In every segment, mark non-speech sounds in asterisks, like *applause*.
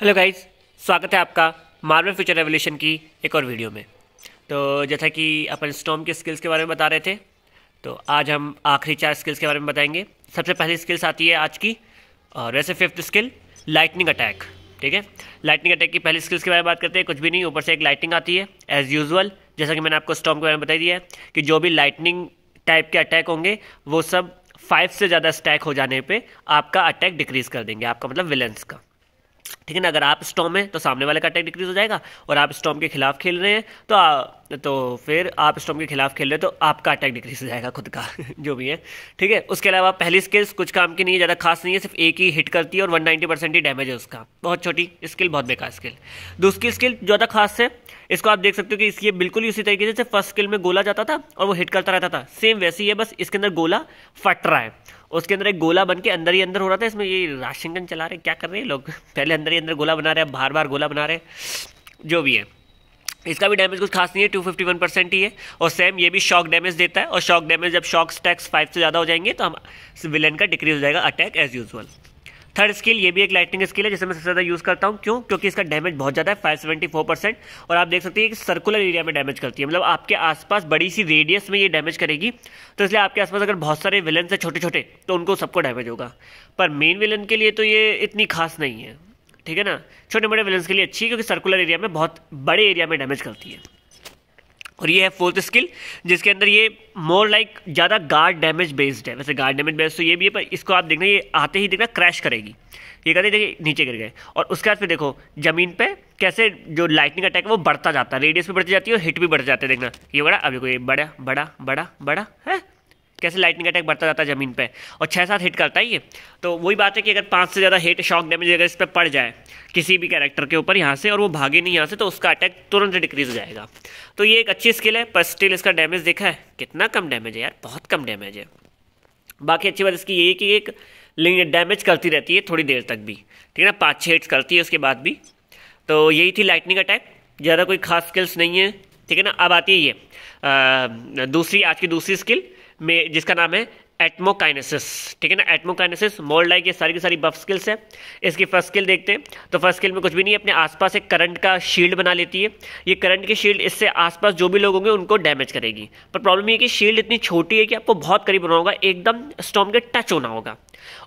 hello guys स्वागत है आपका मार्वल फ्यूचर रेवोल्यूशन की एक और वीडियो में तो जैसा कि अपन स्टॉम के स्किल्स के बारे में बता रहे थे तो आज हम आखिरी चार स्किल्स के बारे में बताएंगे सबसे पहली स्किल्स आती है आज की और वैसे फिफ्थ स्किल लाइटनिंग अटैक ठीक है लाइटनिंग अटैक की पहली स्किल्स के बारे में बात करते हैं कुछ भी नहीं ऊपर से एक लाइटिंग आती है एज़ यूजल जैसा कि मैंने आपको स्टॉम के बारे में बताई दिया है कि जो भी लाइटनिंग टाइप के अटैक होंगे वो सब फाइव से ज़्यादा स्टैक हो जाने पर आपका अटैक डिक्रीज़ कर देंगे आपका मतलब विलेंस का ठीक है ना अगर आप स्टॉम हैं तो सामने वाले का अटैक डिक्रीज हो जाएगा और आप स्टॉम के खिलाफ खेल रहे हैं तो आ, तो फिर आप स्टॉम के खिलाफ खेल रहे हैं तो आपका अटैक डिक्रीज हो जाएगा खुद का *laughs* जो भी है ठीक है उसके अलावा पहली स्किल्स कुछ काम की नहीं है ज़्यादा खास नहीं है सिर्फ एक ही हिट करती है और वन ही डैमेज है उसका बहुत छोटी स्किल बहुत बेकार स्किल दूसरी स्किल ज़्यादा खास है इसको आप देख सकते हो कि इसकी बिल्कुल ही उसी तरीके से फर्स्ट स्किल में गोला जाता था और वो हिट करता रहता था सेम वैसे ही है बस इसके अंदर गोला फट रहा है उसके अंदर एक गोला बन के अंदर ही अंदर हो रहा था इसमें ये राशिंगन चला रहे क्या कर रहे हैं लोग *laughs* पहले अंदर ही अंदर गोला बना रहे हैं बार बार गोला बना रहे हैं जो भी है इसका भी डैमेज कुछ खास नहीं है टू फिफ्टी वन परसेंट ही है और सेम ये भी शॉक डैमेज देता है और शॉक डैमेज जब शॉक स्टैक्स फाइव से ज़्यादा हो जाएंगे तो हम विलन का डिक्रीज हो जाएगा attack as usual third skill ये भी एक लाइटनिंग स्किल है जिसे मैं सबसे ज़्यादा यूज़ करता हूँ क्यों क्योंकि इसका डैमेज बहुत ज़्यादा है फाइव सेवेंटी फोर परसेंट और आप देख सकते हैं कि सर्कुलर एरिया में डैमेज करती है मतलब आपके आसपास बड़ी सी रेडियस में ये डैमेज करेगी तो इसलिए आपके आसपास अगर बहुत सारे विलन है छोटे छोटे तो उनको सबको डैमेज होगा पर मेन विलन के लिए तो ये इतनी खास नहीं है ठीक है ना छोटे मोटे विलन्स के लिए अच्छी है क्योंकि सर्कुलर एरिया में बहुत बड़े एरिया में डैमेज करती है और ये है फोर्थ स्किल जिसके अंदर ये मोर लाइक ज़्यादा गार्ड डैमेज बेस्ड है वैसे गार्ड डैमेज बेस्ड तो ये भी है पर इसको आप देखना ये आते ही देखना क्रैश करेगी ये कहते देखिए नीचे गिर गए और उसके बाद फिर देखो ज़मीन पे कैसे जो लाइटनिंग अटैक है वो बढ़ता जाता है रेडियस भी बढ़ती जाती है और हिट भी बढ़ जाते हैं देखना ये बड़ा अभी कोई बड़ा बड़ा बड़ा बड़ा है कैसे लाइटनिंग अटैक बढ़ता जाता है ज़मीन पे और छः सात हिट करता है ये तो वही बात है कि अगर पाँच से ज़्यादा हिट शॉक डैमेज अगर इस पर पड़ जाए किसी भी कैरेक्टर के ऊपर यहाँ से और वो भागे नहीं यहाँ से तो उसका अटैक तुरंत डिक्रीज हो जाएगा तो ये एक अच्छी स्किल है पर स्टिल इसका डैमेज देखा है कितना कम डैमेज है यार बहुत कम डैमेज है बाकी अच्छी बात इसकी ये है कि एक डैमेज करती रहती है थोड़ी देर तक भी ठीक है ना पाँच छः हिट्स करती है उसके बाद भी तो यही थी लाइटनिंग अटैक ज़्यादा कोई खास स्किल्स नहीं है ठीक है ना अब आती है ये दूसरी आज की दूसरी स्किल में जिसका नाम है एटमोकाइनेसिस ठीक है ना एटमोकाइनेसिस मोल्ड लाइक ये सारी की सारी बफ स्किल्स है इसकी फर्स्ट स्किल देखते हैं तो फर्स्ट स्किल में कुछ भी नहीं है अपने आसपास एक करंट का शील्ड बना लेती है ये करंट की शील्ड इससे आसपास जो भी लोग होंगे उनको डैमेज करेगी पर प्रॉब्लम ये कि शील्ड इतनी छोटी है कि आपको बहुत करीब होना होगा एकदम स्टॉम के टच होना होगा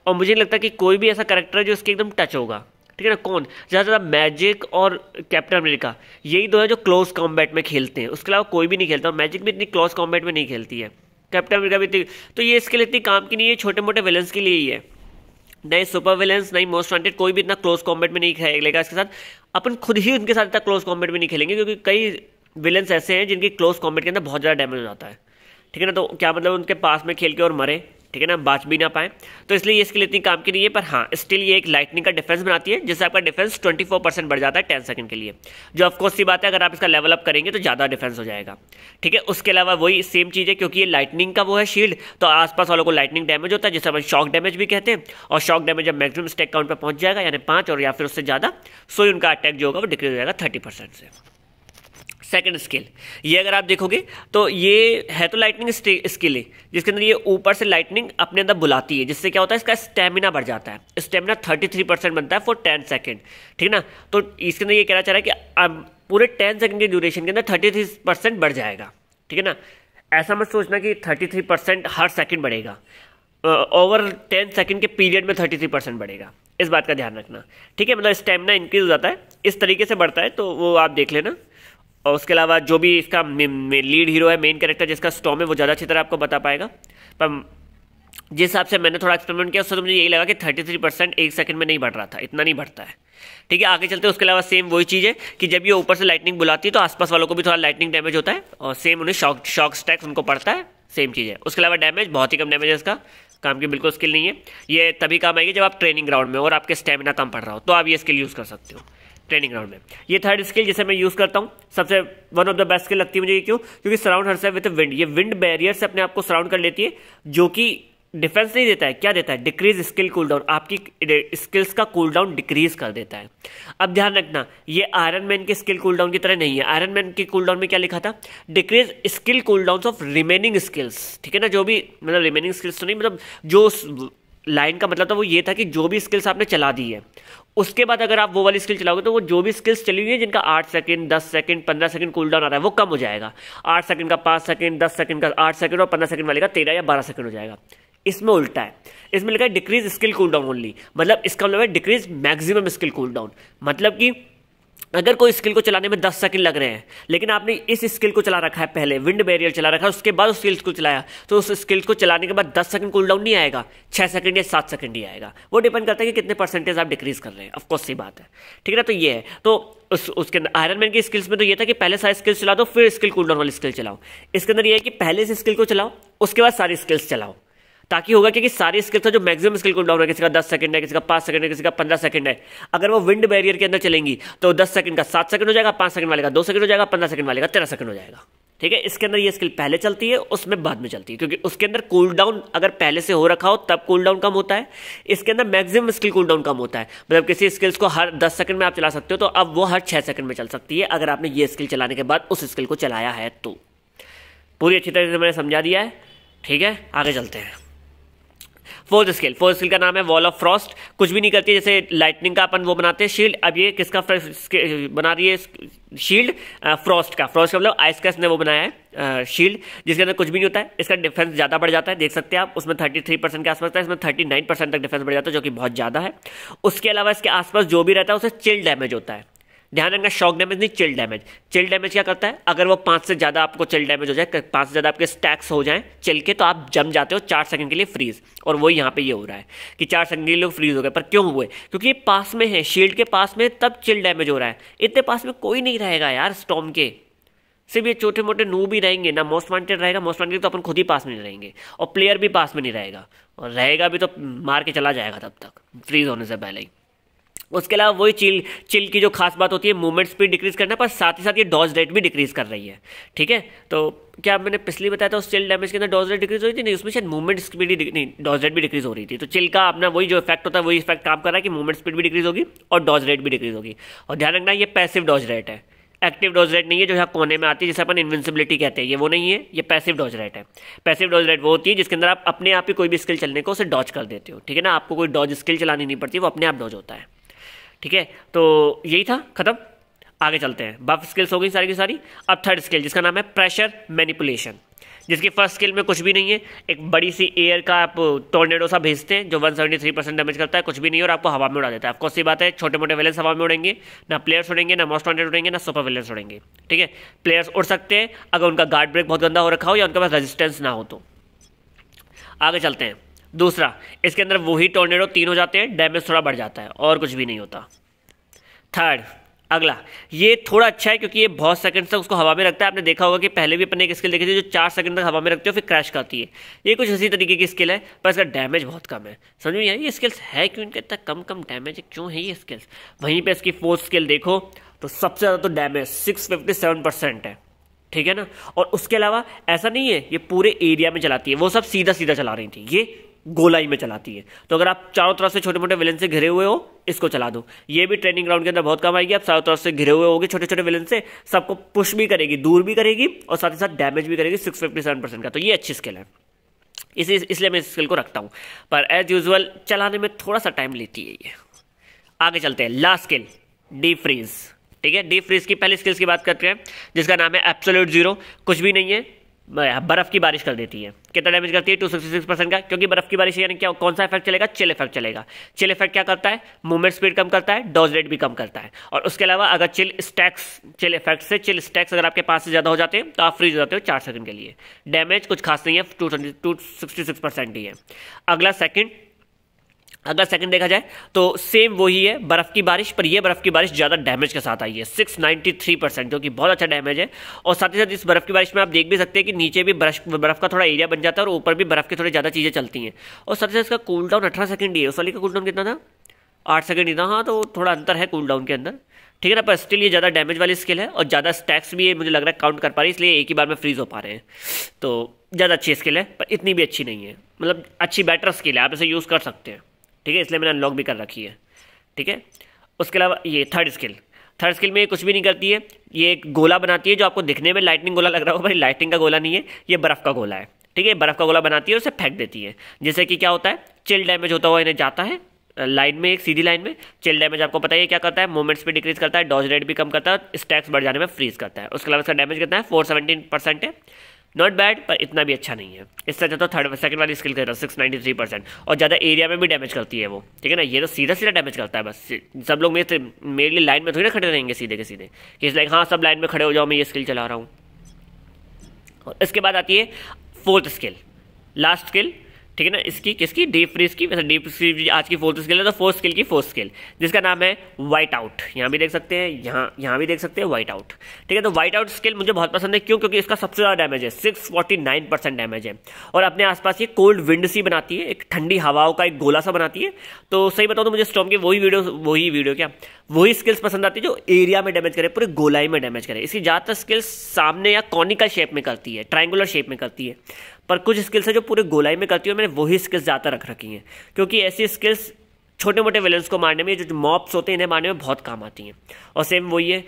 और मुझे नहीं लगता कि कोई भी ऐसा करेक्टर है जो इसके एकदम टच होगा ठीक है ना कौन ज़्यादा ज़्यादा मैजिक और कैप्टन अमेरिका यही दो है जो क्लोज कॉम्बैट में खेलते हैं उसके अलावा कोई भी नहीं खेलता मैजिक भी इतनी क्लोज कॉम्बैट में नहीं खेलती है कैप्टन अमेरिका भी तो ये इसके लिए इतनी काम की नहीं है छोटे मोटे विलन्स के लिए ही है ना ही सुपर विलेंस नई मोस्ट वांटेड कोई भी इतना क्लोज कॉम्बेट में नहीं खेलेगा इसके साथ अपन खुद ही उनके साथ इतना क्लोज कॉम्बेट में नहीं खेलेंगे क्योंकि कई विलेंस ऐसे हैं जिनकी क्लोज कॉम्बेट के अंदर बहुत ज़्यादा डैमेज हो जाता है ठीक है ना तो क्या मतलब उनके पास में खेल के और मरे ठीक है ना बाच भी ना पाए तो इसलिए ये लिए इतनी काम की नहीं है पर हाँ स्टिल ये एक लाइटनिंग का डिफेंस बनाती है जिससे आपका डिफेंस 24 परसेंट बढ़ जाता है 10 सेकंड के लिए जो ऑफकोर्स सी बात है अगर आप इसका लेवल अप करेंगे तो ज़्यादा डिफेंस हो जाएगा ठीक है उसके अलावा वही सेम चीज़ है क्योंकि ये लाइटनिंग का वो है शील्ड तो आसपास वालों को लाइटनिंग डैमेज होता है जिसे हम शॉक डैमेज भी कहते हैं और शॉक डैमेज जब मैक्सिमम स्टेक काउंट पर पहुंच जाएगा यानी पाँच और या फिर उससे ज़्यादा सो उनका अटैक जो होगा वो डिक्रीज हो जाएगा थर्टी से सेकंड स्केल ये अगर आप देखोगे तो ये है तो लाइटनिंग स्किल है जिसके अंदर ये ऊपर से लाइटनिंग अपने अंदर बुलाती है जिससे क्या होता है इसका स्टेमिना बढ़ जाता है स्टेमिना थर्टी थ्री परसेंट बनता है फॉर टेन सेकेंड ठीक ना तो इसके अंदर ये कहना चाह रहा है कि अब पूरे टेन सेकेंड के ड्यूरेशन के अंदर थर्टी थ्री परसेंट बढ़ जाएगा ठीक है ना ऐसा मत सोचना कि थर्टी थ्री परसेंट हर सेकेंड बढ़ेगा ओवर टेन सेकेंड के पीरियड में थर्टी थ्री परसेंट बढ़ेगा इस बात का ध्यान रखना ठीक है मतलब स्टेमिना इंक्रीज हो जाता है इस तरीके से बढ़ता है तो वो आप देख लेना और उसके अलावा जो भी इसका लीड हीरो है मेन कैरेक्टर जिसका स्टॉम है वो ज़्यादा अच्छी तरह आपको बता पाएगा पर जिस हिसाब से मैंने थोड़ा एक्सपेरिमेंट किया उससे तो मुझे यही लगा कि 33 परसेंट एक सेकंड में नहीं बढ़ रहा था इतना नहीं बढ़ता है ठीक है आगे चलते उसके अलावा सेम वही चीज़ है कि जब ये ऊपर से लाइटनिंग बुलाती है तो आसपास वालों को भी थोड़ा लाइटनिंग डैमेज होता है और सेम उन्हें शॉक शॉक स्टैक्स उनको पड़ता है सेम चीज़ है उसके अलावा डैमेज बहुत ही कम डैमेज है इसका काम की बिल्कुल स्किल नहीं है ये तभी काम आएगी जब आप ट्रेनिंग ग्राउंड में और आपके स्टेमिना कम पड़ रहा हो तो आप ये स्किल यूज़ कर सकते हो ट्रेनिंग ग्राउंड में ये थर्ड स्किल जिसे मैं यूज़ करता हूं सबसे one of the best skill लगती है मुझे क्यों क्योंकि सराउंड हर विद विंड ये विंड बैरियर से अपने आप को सराउंड कर लेती है जो कि डिफेंस नहीं देता है क्या देता है डिक्रीज स्किल कूल डाउन आपकी स्किल्स का कूल डाउन डिक्रीज कर देता है अब ध्यान रखना ये आयरन मैन के स्किल कूल डाउन की तरह नहीं है आयरन मैन के कूल डाउन में क्या लिखा था decrease skill cool down of remaining skills ठीक है ना जो भी मतलब रिमेनिंग स्किल्स तो नहीं मतलब जो लाइन का मतलब था वो ये था कि जो भी स्किल्स आपने चला दी है उसके बाद अगर आप वो वाली स्किल चलाओगे तो वो जो भी स्किल्स चली हुई है जिनका आठ सेकंड दस सेकंड पंद्रह सेकंड कूल डाउन आ रहा है वो कम हो जाएगा आठ सेकंड का पाँच सेकंड दस सेकंड का आठ सेकंड और पंद्रह सेकंड वाले का तेरह या बारह सेकंड हो जाएगा इसमें उल्टा है इसमें लिखा है decrease skill cool down only मतलब इसका मतलब है decrease maximum skill cool down मतलब कि अगर कोई स्किल को चलाने में दस सेकंड लग रहे हैं लेकिन आपने इस स्किल को चला रखा है पहले विंड बैरियर चला रखा है उसके बाद उस स्किल को चलाया तो उस स्किल को चलाने के बाद दस सेकंड कूल डाउन नहीं आएगा छः सेकंड या सात सेकंड ही आएगा वो डिपेंड करता है कि कितने परसेंटेज आप डिक्रीज कर रहे हैं ऑफकोर्स सही बात है ठीक है ना तो ये है तो उस उसके अंदर आयरन मैन की स्किल्स में तो ये था कि पहले सारे स्किल्स चला दो फिर स्किल कूल डाउन वाली स्किल चलाओ इसके अंदर यह है कि पहले से स्किल को चलाओ उसके बाद सारी स्किल्स चलाओ ताकि होगा क्या कि सारी स्किल्स जो मैक्सिमम स्किल काउंट डाउन है किसी का दस सेकंड है किसी का पांच सेकंड है किसी का पंद्रह सेकंड है अगर वो विंड बैरियर के अंदर चलेंगी तो दस सेकंड का सात सेकंड हो जाएगा पाँच सेकंड वाले का दो सेकंड हो जाएगा पंद्रह सेकंड वाले का तेरह सेकंड हो जाएगा ठीक है इसके अंदर ये स्किल पहले चलती है उसमें बाद में चलती है क्योंकि उसके अंदर कूल डाउन अगर पहले से हो रखा हो तब कूल डाउन कम होता है इसके अंदर मैक्सिमम स्किल कूल डाउन कम होता है मतलब किसी स्किल्स को हर 10 सेकंड में आप चला सकते हो तो अब वो हर 6 सेकंड में चल सकती है अगर आपने ये स्किल चलाने के बाद उस स्किल को चलाया है तो पूरी अच्छी तरह से मैंने समझा दिया है ठीक है आगे चलते हैं फोर्थ स्किल फोर्थ स्किल का नाम है वॉल ऑफ फ्रॉस्ट कुछ भी नहीं करती है जैसे लाइटनिंग का अपन वो बनाते हैं शील्ड अब ये किसका बना रही है शील्ड फ्रॉस्ट का फ्रॉस्ट का मतलब कैस ने वो बनाया है शील्ड जिसके अंदर कुछ भी नहीं होता है इसका डिफेंस ज़्यादा बढ़ जाता है देख सकते हैं आप उसमें 33 परसेंट के आसपास था इसमें 39 परसेंट तक डिफेंस बढ़ जाता है जो कि बहुत ज़्यादा है उसके अलावा इसके आसपास जो भी रहता है उसे चिल डैमेज होता है ध्यान रखना शॉक डैमेज नहीं चिल डैमेज चिल डैमेज क्या करता है अगर वो पाँच से ज़्यादा आपको चिल डैमेज हो जाए पाँच से ज़्यादा आपके स्टैक्स हो जाएं चिल के तो आप जम जाते हो चार सेकंड के लिए फ्रीज और वही यहाँ पे ये यह हो रहा है कि चार सेकंड के लिए लोग फ्रीज हो गए पर क्यों हुए क्योंकि ये पास में है शील्ड के पास में तब चिल डैमेज हो रहा है इतने पास में कोई नहीं रहेगा यार स्टॉम के सिर्फ ये छोटे मोटे नू भी रहेंगे ना मोस्ट वांटेड रहेगा मोस्ट वांटेड तो अपन खुद ही पास में नहीं रहेंगे और प्लेयर भी पास में नहीं रहेगा और रहेगा भी तो मार के चला जाएगा तब तक फ्रीज होने से पहले ही उसके अलावा वही चिल चिल की जो खास बात होती है मूवमेंट स्पीड डिक्रीज करना पर साथ ही साथ ये डॉज रेट भी डिक्रीज कर रही है ठीक है तो क्या मैंने पिछली बताया था उस चिल डैमेज के अंदर डॉज रेट डिक्रीज रही थी नहीं उसमें शायद मूवमेंट स्पीड ही नहीं डॉज रेट भी डिक्रीज हो रही थी तो चिल का अपना वही जो इफेक्ट होता है वही इफेक्ट काम कर रहा है कि मूवमेंट स्पीड भी डिक्रीज होगी और डॉज रेट भी डिक्रीज होगी और ध्यान रखना ये पैसिव डॉज रेट है एक्टिव डोज रेट नहीं है जो यहाँ कोने में आती है जिसे अपन इन्विंसिबिलिटी कहते हैं ये वो नहीं है ये पैसिव डॉज रेट है पैसिव डोज रेट वो होती है जिसके अंदर आप अपने आप ही कोई भी स्किल चलने को उसे डॉज कर देते हो ठीक है ना आपको कोई डॉज स्किल चलानी नहीं पड़ती वो अपने आप डॉज होता है ठीक है तो यही था खत्म आगे चलते हैं बफ स्किल्स हो गई सारी की सारी अब थर्ड स्किल जिसका नाम है प्रेशर मैनिपुलेशन जिसकी फर्स्ट स्किल में कुछ भी नहीं है एक बड़ी सी एयर का आप टोर्नेडो सा भेजते हैं जो 173 परसेंट डैमेज करता है कुछ भी नहीं और आपको हवा में उड़ा देता है आपको सी बात है छोटे मोटे वेलेंस हवा में उड़ेंगे ना प्लेयर्स उड़ेंगे ना मोस्ट वॉन्टेड उड़ेंगे ना सुपर वेलेंस उड़ेंगे ठीक है प्लेयर्स उड़ सकते हैं अगर उनका गार्ड ब्रेक बहुत गंदा हो रखा हो या उनके पास रजिस्टेंस ना हो तो आगे चलते हैं दूसरा इसके अंदर वही टोर्नेडो तीन हो जाते हैं डैमेज थोड़ा बढ़ जाता है और कुछ भी नहीं होता थर्ड अगला ये थोड़ा अच्छा है क्योंकि ये बहुत सेकंड तक उसको हवा में रखता है आपने देखा होगा कि पहले भी अपने एक स्किल देखी थी जो चार सेकंड तक हवा में रखते हो फिर क्रैश करती है ये कुछ इसी तरीके की स्किल है पर इसका डैमेज बहुत कम है समझो यार ये स्किल्स है क्यों इनका इतना कम कम डैमेज क्यों है ये स्किल्स वहीं पर इसकी फोर्थ स्किल देखो तो सबसे ज़्यादा तो damage six fifty seven percent है ठीक है ना और उसके अलावा ऐसा नहीं है ये पूरे एरिया में चलाती है वो सब सीधा सीधा चला रही थी ये गोलाई में चलाती है तो अगर आप चारों तरफ से छोटे मोटे विलन से घिरे हुए हो इसको चला दो ये भी ट्रेनिंग ग्राउंड के अंदर बहुत कम आएगी आप चारों तरफ से घिरे हुए होगे छोटे छोटे विलन से सबको पुश भी करेगी दूर भी करेगी और साथ ही साथ डैमेज भी करेगी सिक्स फिफ्टी सेवन परसेंट का तो ये अच्छी स्किल है इसी इसलिए मैं इस स्किल को रखता हूँ पर एज यूजल चलाने में थोड़ा सा टाइम लेती है ये आगे चलते हैं लास्ट स्किल डी फ्रीज ठीक है डी फ्रीज की पहली स्किल्स की बात करते हैं जिसका नाम है एप्सोल्यूट जीरो कुछ भी नहीं है बर्फ़ की बारिश कर देती है कितना डैमेज करती है टू सिक्सटी सिक्स परसेंट का क्योंकि बर्फ़ की बारिश यानी क्या कौन सा इफेक्ट चलेगा चिल इफेक्ट चलेगा चिल इफेक्ट क्या करता है मूवमेंट स्पीड कम करता है डोज रेट भी कम करता है और उसके अलावा अगर चिल स्टैक्स चिल इफेक्ट से चिल स्टैक्स अगर आपके पास से ज़्यादा हो जाते हैं तो आप फ्रीज हो जाते हो चार सेकंड के लिए डैमेज कुछ खास नहीं है टू ही है अगला सेकेंड अगर सेकंड देखा जाए तो सेम वही है बर्फ़ की बारिश पर ये बर्फ़ की बारिश ज़्यादा डैमेज के साथ आई है 693 परसेंट जो कि बहुत अच्छा डैमेज है और साथ ही साथ इस बर्फ़ की बारिश में आप देख भी सकते हैं कि नीचे भी बर्फ बर्फ़ का थोड़ा एरिया बन जाता है और ऊपर भी बर्फ़ की थोड़ी ज़्यादा चीज़ें चलती हैं और साथ ही साथ इसका कूल डाउन अठारह सेकेंड ही है उस वाली का कूल डाउन कितना था आठ सेकेंड ही था हाँ तो थोड़ा अंतर है कूल डाउन के अंदर ठीक है ना पर स्टिल ये ज़्यादा डैमेज वाली स्किल है और ज़्यादा स्टैक्स भी ये मुझे लग रहा है काउंट कर पा रही है इसलिए एक ही बार में फ्रीज हो पा रहे हैं तो ज़्यादा अच्छी स्किल है पर इतनी भी अच्छी नहीं है मतलब अच्छी बेटर स्किल है आप इसे यूज़ कर सकते हैं ठीक है इसलिए मैंने अनलॉक भी कर रखी है ठीक है उसके अलावा ये थर्ड स्किल थर्ड स्किल में ये कुछ भी नहीं करती है ये एक गोला बनाती है जो आपको दिखने में लाइटनिंग गोला लग रहा हो भाई लाइटिंग का गोला नहीं है ये बर्फ़ का गोला है ठीक है बर्फ़ का गोला बनाती है और उसे फेंक देती है जैसे कि क्या होता है चिल डैमेज होता हुआ इन्हें जाता है लाइन में एक सीधी लाइन में चिल डैमेज आपको पता है क्या करता है मोमेंट्स भी डिक्रीज करता है डॉज रेट भी कम करता है स्टैक्स बढ़ जाने में फ्रीज करता है उसके अलावा इसका डैमेज कितना है फोर सेवेंटीन परसेंट है नॉट बैड पर इतना भी अच्छा नहीं है इससे अच्छा तो थर्ड सेकंड वाली स्किल कर रहा सिक्स नाइन्टी थ्री परसेंट और ज़्यादा एरिया में भी डैमेज करती है वो ठीक है ना ये तो सीधा सीधा डैमेज करता है बस सब लोग मेरे मेरे लिए लाइन में थोड़ी ना खड़े रहेंगे सीधे के सीधे कि इस लाइक हाँ सब लाइन में खड़े हो जाओ मैं ये स्किल चला रहा हूँ और इसके बाद आती है फोर्थ स्किल लास्ट स्किल ठीक है ना इसकी किसकी डीप फ्रीज की वैसे डीप फ्रीज आज की फोर्थ स्किल है तो फोर्थ स्किल की फोर्थ स्किल जिसका नाम है व्हाइट आउट यहाँ भी देख सकते हैं यहाँ यहाँ भी देख सकते हैं व्हाइट आउट ठीक है तो व्हाइट आउट स्किल मुझे बहुत पसंद है क्यों क्योंकि इसका सबसे ज़्यादा डैमेज है सिक्स डैमेज है और अपने आसपास ये कोल्ड विंड सी बनाती है एक ठंडी हवाओं का एक गोला सा बनाती है तो सही बताओ तो मुझे स्टॉम की वही वीडियो वही वीडियो क्या वही स्किल्स पसंद आती है जो एरिया में डैमेज करे पूरे गोलाई में डैमेज करे इसकी ज़्यादातर स्किल्स सामने या कॉनिकल शेप में करती है ट्राइंगुलर शेप में करती है पर कुछ स्किल्स है जो पूरे गोलाई में करती हूँ मैंने वही स्किल्स ज़्यादा रख रखी हैं क्योंकि ऐसी स्किल्स छोटे मोटे विलन्स को मारने में जो मॉप्स होते हैं इन्हें मारने में बहुत काम आती हैं और सेम वही है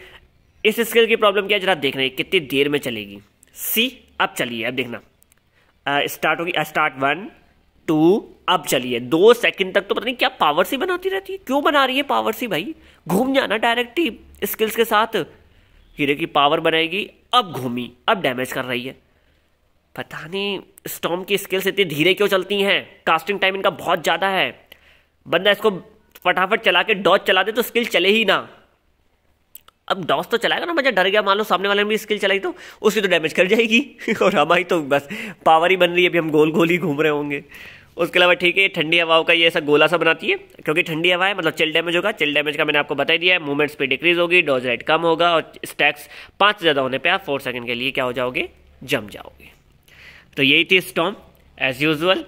इस स्किल की प्रॉब्लम क्या है जरा देखना है कितनी देर में चलेगी सी अब चलिए अब देखना स्टार्ट uh, होगी स्टार्ट वन टू अब चलिए दो सेकंड तक तो पता नहीं क्या पावर सी बनाती रहती है क्यों बना रही है पावर सी भाई घूम जाना डायरेक्टली स्किल्स के साथ हीरे की पावर बनाएगी अब घूमी अब डैमेज कर रही है पता नहीं स्टॉम की स्किल्स इतनी धीरे क्यों चलती हैं कास्टिंग टाइम इनका बहुत ज़्यादा है बंदा इसको फटाफट चला के डॉज चला दे तो स्किल चले ही ना अब डॉस तो चलाएगा ना मजा डर गया मान लो सामने वाले ने भी स्किल चलाई तो उसकी तो डैमेज कर जाएगी *laughs* और हमारी तो बस पावर ही बन रही है अभी हम गोल गोल ही घूम रहे होंगे उसके अलावा ठीक है ठंडी हवाओं का ये ऐसा गोला सा बनाती है क्योंकि ठंडी हवा है मतलब चिल डैमेज होगा चिल डैमेज का मैंने आपको बता दिया है मूवमेंट स्पीड डिक्रीज होगी डॉज रेट कम होगा और स्टैक्स पाँच से ज़्यादा होने पर आप फोर सेकेंड के लिए क्या हो जाओगे जम जाओगे तो यही थी स्टॉम एज़ यूजल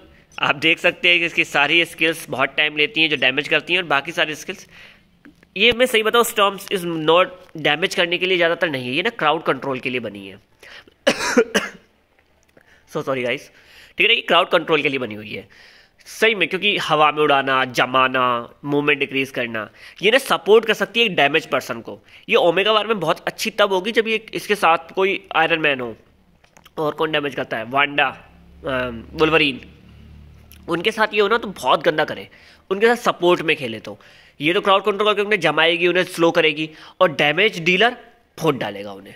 आप देख सकते हैं कि इसकी सारी स्किल्स बहुत टाइम लेती हैं जो डैमेज करती हैं और बाकी सारी स्किल्स ये मैं सही बताऊँ स्टॉम्स इज नॉट डैमेज करने के लिए ज़्यादातर नहीं है ये ना क्राउड कंट्रोल के लिए बनी है सो सॉरी गाइस ठीक है ये क्राउड कंट्रोल के लिए बनी हुई है सही में क्योंकि हवा में उड़ाना जमाना मूवमेंट डिक्रीज करना ये ना सपोर्ट कर सकती है एक डैमेज पर्सन को ये ओमेगा बार में बहुत अच्छी तब होगी जब ये इसके साथ कोई आयरन मैन हो और कौन डैमेज करता है वांडा बुलवरीन um, उनके साथ ये हो ना तो बहुत गंदा करे उनके साथ सपोर्ट में खेले तो ये तो क्राउड कंट्रोल करके उन्हें जमाएगी उन्हें स्लो करेगी और डैमेज डीलर फोट डालेगा उन्हें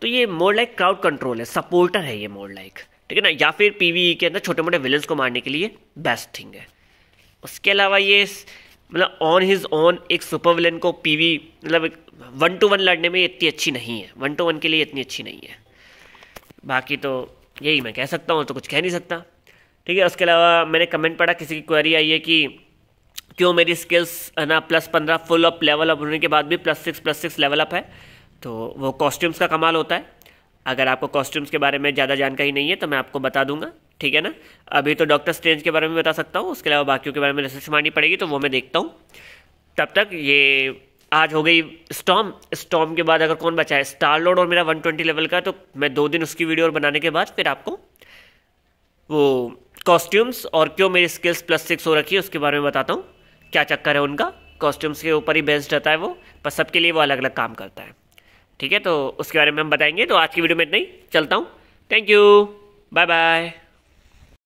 तो ये मोड़ लाइक क्राउड कंट्रोल है सपोर्टर है ये मोड़ लाइक ठीक है ना या फिर पी e के अंदर छोटे मोटे विलन्स को मारने के लिए बेस्ट थिंग है उसके अलावा ये मतलब ऑन हिज ऑन एक सुपर विलन को पी e, मतलब वन टू वन लड़ने में इतनी अच्छी नहीं है वन टू वन के लिए इतनी अच्छी नहीं है बाकी तो यही मैं कह सकता हूँ तो कुछ कह नहीं सकता ठीक है उसके अलावा मैंने कमेंट पढ़ा किसी की क्वेरी आई है कि क्यों मेरी स्किल्स है ना प्लस पंद्रह फुल अप लेवल अप होने के बाद भी plus six plus six level up है तो वो कॉस्ट्यूम्स का कमाल होता है अगर आपको कॉस्ट्यूम्स के बारे में ज़्यादा जानकारी नहीं है तो मैं आपको बता दूंगा ठीक है ना अभी तो डॉक्टर स्ट्रेंज के बारे में बता सकता हूँ उसके अलावा बाकियों के बारे में रिसर्च मारनी पड़ेगी तो वो मैं देखता हूँ तब तक ये आज हो गई स्टॉम स्टॉम के बाद अगर कौन बचा है स्टार लोड और मेरा 120 लेवल का तो मैं दो दिन उसकी वीडियो और बनाने के बाद फिर आपको वो कॉस्ट्यूम्स और क्यों मेरी स्किल्स प्लस सिक्स हो रखी है उसके बारे में बताता हूँ क्या चक्कर है उनका कॉस्ट्यूम्स के ऊपर ही बेस्ड रहता है वो पर सबके लिए वो अलग अलग काम करता है ठीक है तो उसके बारे में हम बताएंगे तो आज की वीडियो में इतना ही चलता हूँ थैंक यू बाय बाय